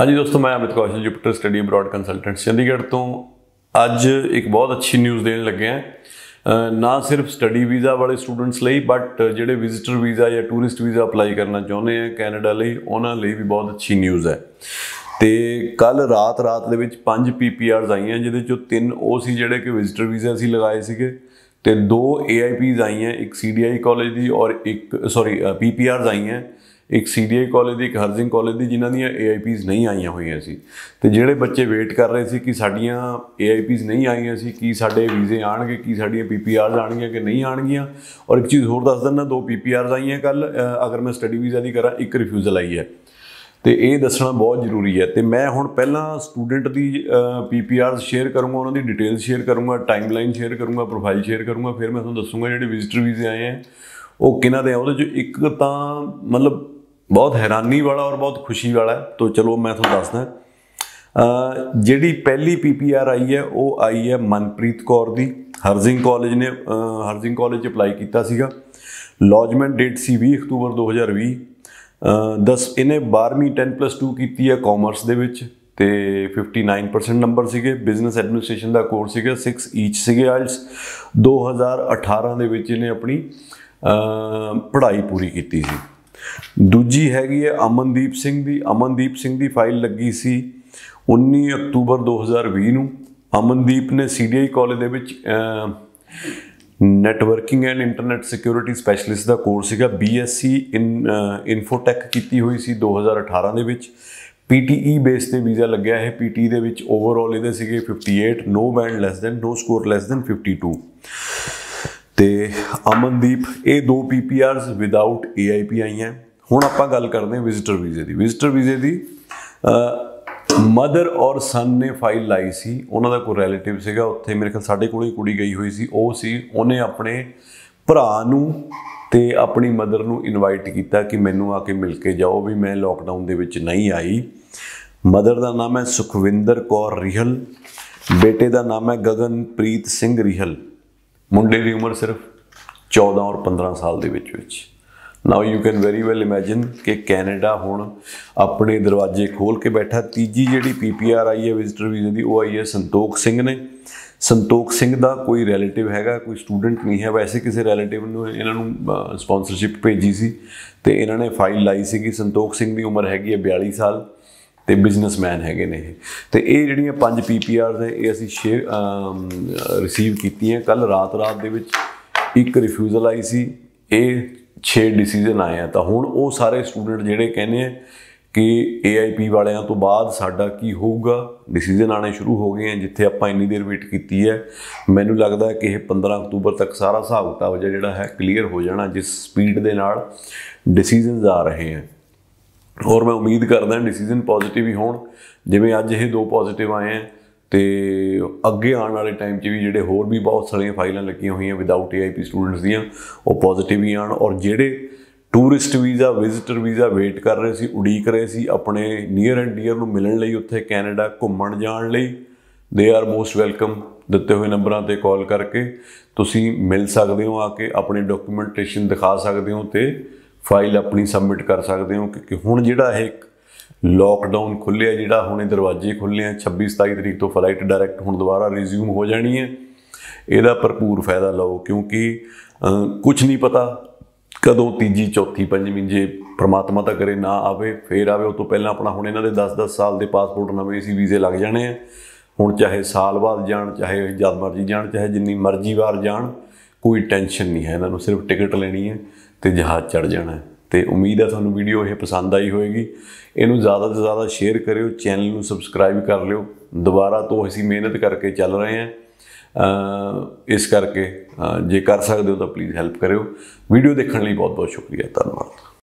ਹਾਂਜੀ ਦੋਸਤੋ ਮੈਂ Amit Kaushal Jupiter study abroad consultant Chandigarh ਤੋਂ ਅੱਜ ਇੱਕ ਬਹੁਤ ਅੱਛੀ ਨਿਊਜ਼ ਦੇਣ ਲੱਗੇ ਹਾਂ ਨਾ ਸਿਰਫ ਸਟੱਡੀ ਵੀਜ਼ਾ ਵਾਲੇ ਸਟੂਡੈਂਟਸ ਲਈ ਬਟ ਜਿਹੜੇ ਵਿਜ਼ਿਟਰ ਵੀਜ਼ਾ ਜਾਂ ਟੂਰਿਸਟ ਵੀਜ਼ਾ ਅਪਲਾਈ ਕਰਨਾ ਚਾਹੁੰਦੇ ਆ ਕੈਨੇਡਾ ਲਈ ਉਹਨਾਂ ਲਈ ਵੀ ਬਹੁਤ ਅੱਛੀ ਨਿਊਜ਼ ਹੈ ਤੇ ਕੱਲ ਰਾਤ ਰਾਤ ਦੇ ਵਿੱਚ 5 ਪੀਪੀਆਰਸ ਆਈਆਂ ਜਿਹਦੇ ਚੋਂ ਤਿੰਨ ਉਹ ਸੀ ਜਿਹੜੇ ਕਿ ਵਿਜ਼ਿਟਰ ਵੀਜ਼ਾ ਸੀ ਲਗਾਏ ਸੀਗੇ ਤੇ ਦੋ ਏਆਈਪੀਜ਼ ਆਈਆਂ ਇੱਕ ਸੀਡੀਆਈ ਕਾਲਜ ਦੀ ਔਰ ਇੱਕ ਸੌਰੀ ਪੀਪੀਆਰਸ ਆਈਆਂ ਇੱਕ ਸੀਡੀਆਈ ਕਾਲਜ ਦੀ ਇੱਕ ਹਰਜਿੰਗ ਕਾਲਜ ਦੀ ਜਿਨ੍ਹਾਂ ਦੀਆਂ ਏਆਈਪੀਜ਼ ਨਹੀਂ ਆਈਆਂ ਹੋਈਆਂ ਸੀ ਤੇ ਜਿਹੜੇ ਬੱਚੇ ਵੇਟ ਕਰ ਰਹੇ ਸੀ ਕਿ ਸਾਡੀਆਂ ਏਆਈਪੀਜ਼ ਨਹੀਂ ਆਈਆਂ ਸੀ ਕੀ ਸਾਡੇ ਵੀਜ਼ੇ ਆਣਗੇ ਕੀ ਸਾਡੀਆਂ ਪੀਪੀਆਰ ਆਣਗੀਆਂ ਕਿ ਨਹੀਂ ਆਣਗੀਆਂ ਔਰ ਇੱਕ ਚੀਜ਼ ਹੋਰ ਦੱਸ ਦਿੰਦਾ ਦੋ ਪੀਪੀਆਰਜ਼ ਆਈਆਂ ਕੱਲ ਅਗਰ ਮੈਂ ਸਟੱਡੀ ਵੀਜ਼ਾ ਦੀ ਕਰਾਂ ਇੱਕ ਰਿਫਿਊਜ਼ਲ ਆਈ ਹੈ ਤੇ ਇਹ ਦੱਸਣਾ ਬਹੁਤ ਜ਼ਰੂਰੀ ਹੈ ਤੇ ਮੈਂ ਹੁਣ ਪਹਿਲਾਂ ਸਟੂਡੈਂਟ ਦੀ ਪੀਪੀਆਰ ਸ਼ੇਅਰ ਕਰੂੰਗਾ ਉਹਨਾਂ ਦੀ ਡਿਟੇਲ ਸ਼ੇਅਰ ਕਰੂੰਗਾ ਟਾਈਮਲਾਈਨ ਸ਼ੇਅਰ ਕਰੂੰਗਾ ਪ੍ਰੋਫਾਈਲ ਸ਼ੇਅਰ ਕਰੂੰਗਾ ਫਿਰ ਮੈਂ ਤੁਹਾਨੂੰ ਦੱਸੂੰਗਾ ਜਿਹੜੇ ਵਿਜ਼ਿਟਰ ਵੀਜ਼ੇ ਆਏ ਆ ਉਹ ਕਿਨਾਂ ਦੇ ਆ ਉਹਦੇ ਚ ਇੱਕ ਤਾਂ ਮਤਲਬ ਬਹੁਤ ਹੈਰਾਨੀ ਵਾਲਾ ਔਰ ਬਹੁਤ ਖੁਸ਼ੀ ਵਾਲਾ ਹੈ ਤੋਂ ਚਲੋ ਮੈਂ ਤੁਹਾਨੂੰ ਦੱਸਦਾ ਜਿਹੜੀ ਪਹਿਲੀ ਪੀਪੀਆਰ ਆਈ ਹੈ ਉਹ ਆਈ ਹੈ ਮਨਪ੍ਰੀਤ ਕੌਰ ਦੀ ਹਰਜ਼ਿੰਗ ਕਾਲਜ ਨੇ ਹਰਜ਼ਿੰਗ ਕਾਲਜ ਅਪਲਾਈ ਕੀਤਾ ਸੀਗਾ ਲੌਜਮੈਂਟ ਡੇਟ ਸੀ 20 ਅਕਤੂਬਰ 2020 10 ਇਹਨੇ 12ਵੀਂ 10+2 ਕੀਤੀ ਹੈ ਕਾਮਰਸ ਦੇ ਵਿੱਚ ਤੇ 59% ਨੰਬਰ ਸੀਗੇ ਬਿਜ਼ਨਸ ਐਡਮਿਨਿਸਟ੍ਰੇਸ਼ਨ ਦਾ ਕੋਰਸ ਸੀਗਾ 6 ਈਚ ਸੀਗੇ ਆਇਲਸ 2018 ਦੇ ਵਿੱਚ ਇਹਨੇ ਆਪਣੀ ਪੜ੍ਹਾਈ ਪੂਰੀ ਕੀਤੀ ਸੀ ਦੂਜੀ ਹੈਗੀ ਹੈ ਅਮਨਦੀਪ ਸਿੰਘ ਦੀ ਅਮਨਦੀਪ ਸਿੰਘ ਦੀ ਫਾਈਲ ਲੱਗੀ ਸੀ 19 ਅਕਤੂਬਰ 2020 ਨੂੰ ਅਮਨਦੀਪ ਨੇ ਸੀਡੀਆਈ ਕਾਲਜ ਦੇ ਵਿੱਚ networking and internet security specialist ਦਾ ਕੋਰਸ ਸੀਗਾ ਬੀਐਸਸੀ ਇਨ ਇਨਫੋਟੈਕ ਕੀਤੀ ਹੋਈ ਸੀ 2018 ਦੇ ਵਿੱਚ ਪੀਟੀਈ ਬੇਸ e ਤੇ ਵੀਜ਼ਾ ਲੱਗਿਆ ਹੈ ਪੀਟੀ e ਦੇ ਵਿੱਚ ਓਵਰਆਲ ਇਹਦੇ ਸੀਗੇ 58 no band less than no score less than 52 ਤੇ ਅਮਨਦੀਪ ਇਹ ਦੋ ਪੀਪੀਆਰਸ ਵਿਦਆਊਟ ਏਆਈਪੀ ਆਈਆਂ ਹੁਣ ਆਪਾਂ ਗੱਲ ਕਰਦੇ ਹਾਂ ਵਿਜ਼ਿਟਰ ਵੀਜ਼ੇ ਦੀ ਵਿਜ਼ਿਟਰ ਵੀਜ਼ੇ ਦੀ ਮਦਰ ਔਰ ਸਨ ਨੇ ਫਾਈਲ ਲਾਈ ਸੀ ਉਹਨਾਂ ਦਾ ਕੋਈ ਰਿਲੇਟਿਵ ਸੀਗਾ ਉੱਥੇ ਮੇਰੇ ਖਿਆਲ ਸਾਡੇ ਕੋਲੇ ਕੁੜੀ ਗਈ ਹੋਈ ਸੀ ਉਹ ਸੀ ਉਹਨੇ ਆਪਣੇ ਭਰਾ ਨੂੰ ਤੇ ਆਪਣੀ ਮਦਰ ਨੂੰ ਇਨਵਾਈਟ ਕੀਤਾ ਕਿ ਮੈਨੂੰ ਆ ਕੇ ਮਿਲ ਕੇ ਜਾਓ ਵੀ ਮੈਂ ਲੋਕਡਾਊਨ ਦੇ ਵਿੱਚ ਨਹੀਂ ਆਈ ਮਦਰ ਦਾ ਨਾਮ ਹੈ ਸੁਖਵਿੰਦਰ ਕੌਰ ਰਿਹਲ ਬੇਟੇ ਦਾ ਨਾਮ ਹੈ ਗਗਨਪ੍ਰੀਤ ਸਿੰਘ ਰਿਹਲ ਮੁੰਡੇ ਦੀ ਉਮਰ ਸਿਰਫ 14 ਔਰ 15 ਸਾਲ ਦੇ ਵਿੱਚ ਵਿੱਚ now you can very well imagine ਕਿ ਕੈਨੇਡਾ ਹੁਣ ਆਪਣੇ ਦਰਵਾਜ਼ੇ ਖੋਲ ਕੇ ਬੈਠਾ ਤੀਜੀ ਜਿਹੜੀ ਪੀਪੀਆਰ ਆਈ ਹੈ ਵਿਜ਼ਟਰ ਵੀਜ਼ੇ ਦੀ ਉਹ ਆਈ ਹੈ ਸੰਤੋਖ ਸਿੰਘ ਨੇ ਸੰਤੋਖ ਸਿੰਘ ਦਾ ਕੋਈ ਰਿਲੇਟਿਵ ਹੈਗਾ ਕੋਈ ਸਟੂਡੈਂਟ ਨਹੀਂ ਹੈ ਵੈਸੇ ਕਿਸੇ ਰਿਲੇਟਿਵ ਨੂੰ ਇਹਨਾਂ ਨੂੰ ਸਪਾਂਸਰਸ਼ਿਪ ਭੇਜੀ ਸੀ ਤੇ ਇਹਨਾਂ ਨੇ ਫਾਈਲ ਲਾਈ ਸੀ ਕਿ ਸੰਤੋਖ ਸਿੰਘ ਦੀ ਉਮਰ ਹੈਗੀ ਹੈ 42 ਸਾਲ ਤੇ ਬਿਜ਼ਨਸਮੈਨ ਹੈਗੇ ਨੇ ਇਹ ਤੇ ਇਹ ਜਿਹੜੀਆਂ ਪੰਜ ਪੀਪੀਆਰ ਨੇ ਇਹ ਅਸੀਂ ਸ਼ੇਅਰ ਰਿਸੀਵ ਕੀਤੀਆਂ ਕੱਲ ਰਾਤ ਰਾਤ ਦੇ ਵਿੱਚ ਇੱਕ ਰਿਫਿਊਜ਼ਲ ਆਈ ਸੀ ਇਹ 6 ਡਿਸੀਜਨ ਆਇਆ ਤਾਂ ਹੁਣ ਉਹ ਸਾਰੇ ਸਟੂਡੈਂਟ ਜਿਹੜੇ ਕਹਿੰਦੇ ਆ ਕਿ AIP ਵਾਲਿਆਂ ਤੋਂ ਬਾਅਦ ਸਾਡਾ ਕੀ ਹੋਊਗਾ ਡਿਸੀਜਨ ਆਣੇ ਸ਼ੁਰੂ ਹੋ ਗਏ ਆ ਜਿੱਥੇ ਆਪਾਂ ਇੰਨੀ ਦੇਰ ਵੇਟ ਕੀਤੀ ਹੈ ਮੈਨੂੰ ਲੱਗਦਾ ਕਿ ਇਹ 15 ਅਕਤੂਬਰ ਤੱਕ ਸਾਰਾ ਹਿਸਾਬ ਕਿਤਾਬ ਜਿਹੜਾ ਹੈ ਕਲੀਅਰ ਹੋ ਜਾਣਾ ਜਿਸ ਸਪੀਡ ਦੇ ਨਾਲ ਡਿਸੀਜਨਸ ਆ ਰਹੇ ਆ ਹੋਰ ਮੈਂ ਉਮੀਦ ਕਰਦਾ ਹਾਂ ਡਿਸੀਜਨ ਪੋਜ਼ਿਟਿਵ ਹੀ ਹੋਣ ਜਿਵੇਂ ਅੱਜ ਇਹ ਦੋ ਪੋਜ਼ਿਟਿਵ ਆਏ ਆ ਤੇ ਅੱਗੇ ਆਉਣ ਵਾਲੇ ਟਾਈਮ 'ਚ ਵੀ ਜਿਹੜੇ ਹੋਰ ਵੀ ਬਹੁਤ ਸਾਰੀਆਂ ਫਾਈਲਾਂ ਲੱਗੀਆਂ ਹੋਈਆਂ ਵਿਦਆਊਟ ਏਆਈਪੀ ਸਟੂਡੈਂਟਸ ਦੀਆਂ ਉਹ ਪੋਜ਼ਿਟਿਵ ਹੀ ਆਣ ਔਰ ਜਿਹੜੇ tourist visa visitor visa wait ਕਰ ਰਹੇ ਸੀ ਉਡੀਕ ਰਹੇ ਸੀ ਆਪਣੇ ਨੀਅਰ ਐਂਡ ਡੀਅਰ ਨੂੰ ਮਿਲਣ ਲਈ ਉੱਥੇ ਕੈਨੇਡਾ ਘੁੰਮਣ ਜਾਣ ਲਈ ਦੇ ਆਰ ਮੋਸਟ ਵੈਲਕਮ ਦਿੱਤੇ ਹੋਏ ਨੰਬਰਾਂ ਤੇ ਕਾਲ ਕਰਕੇ ਤੁਸੀਂ ਮਿਲ ਸਕਦੇ ਹੋ ਆ ਕੇ ਆਪਣੇ ਡਾਕੂਮੈਂਟੇਸ਼ਨ ਦਿਖਾ ਸਕਦੇ ਹੋ ਤੇ ਫਾਈਲ ਆਪਣੀ ਸਬਮਿਟ ਕਰ ਸਕਦੇ ਹੋ ਕਿ ਹੁਣ ਜਿਹੜਾ ਇਹ ਲੋਕਡਾਊਨ ਖੁੱਲਿਆ ਜਿਹੜਾ ਹੁਣੇ ਦਰਵਾਜ਼ੇ ਖੁੱਲੇ ਆ 26 27 ਤਰੀਕ ਤੋਂ ਫਲਾਈਟ ਡਾਇਰੈਕਟ ਹੁਣ ਦੁਬਾਰਾ ਰਿਜ਼ਿਊਮ ਹੋ ਜਾਣੀ ਹੈ ਇਹਦਾ ਭਰਪੂਰ ਫਾਇਦਾ ਲਓ ਕਿਉਂਕਿ ਕੁਝ ਨਹੀਂ ਪਤਾ ਕਦੋਂ ਤੀਜੀ ਚੌਥੀ ਪੰਜਵੀਂ ਜੇ ਪ੍ਰਮਾਤਮਾ ਤਾਂ ਕਰੇ ਨਾ ਆਵੇ ਫੇਰ ਆਵੇ ਉਹ ਤੋਂ ਪਹਿਲਾਂ ਆਪਣਾ ਹੁਣ ਇਹਨਾਂ ਦੇ 10-10 ਸਾਲ ਦੇ ਪਾਸਪੋਰਟ ਨਵੇਂ ਸੀ ਵੀਜ਼ੇ ਲੱਗ ਜਾਣੇ ਆ ਹੁਣ ਚਾਹੇ ਸਾਲ ਬਾਅਦ ਜਾਣ ਚਾਹੇ ਜਦ ਮਰਜ਼ੀ ਜਾਣ ਚਾਹੇ ਜਿੰਨੀ ਮਰਜ਼ੀ ਵਾਰ ਜਾਣ ਕੋਈ ਟੈਨਸ਼ਨ ਨਹੀਂ ਹੈ ਇਹਨਾਂ ਨੂੰ ਸਿਰਫ ਟਿਕਟ ਲੈਣੀ ਹੈ ਤੇ ਜਹਾਜ਼ ਚੜ ਜਾਣਾ ਤੇ ਉਮੀਦ ਹੈ ਤੁਹਾਨੂੰ ਵੀਡੀਓ ਇਹ ਪਸੰਦ ਆਈ ਹੋਵੇਗੀ ਇਹਨੂੰ ਜ਼ਿਆਦਾ ਤੋਂ ਜ਼ਿਆਦਾ ਸ਼ੇਅਰ ਕਰਿਓ ਚੈਨਲ ਨੂੰ ਸਬਸਕ੍ਰਾਈਬ ਕਰ ਲਿਓ ਦੁਬਾਰਾ ਤੋਂ ਅਸੀਂ ਮਿਹਨਤ ਕਰਕੇ ਚੱਲ ਰਹੇ ਹਾਂ ਇਸ ਕਰਕੇ ਜੇ ਕਰ ਸਕਦੇ ਹੋ ਤਾਂ ਪਲੀਜ਼ ਹੈਲਪ ਕਰਿਓ ਵੀਡੀਓ ਦੇਖਣ ਲਈ ਬਹੁਤ ਬਹੁਤ ਸ਼ੁਕਰੀਆ ਧੰਨਵਾਦ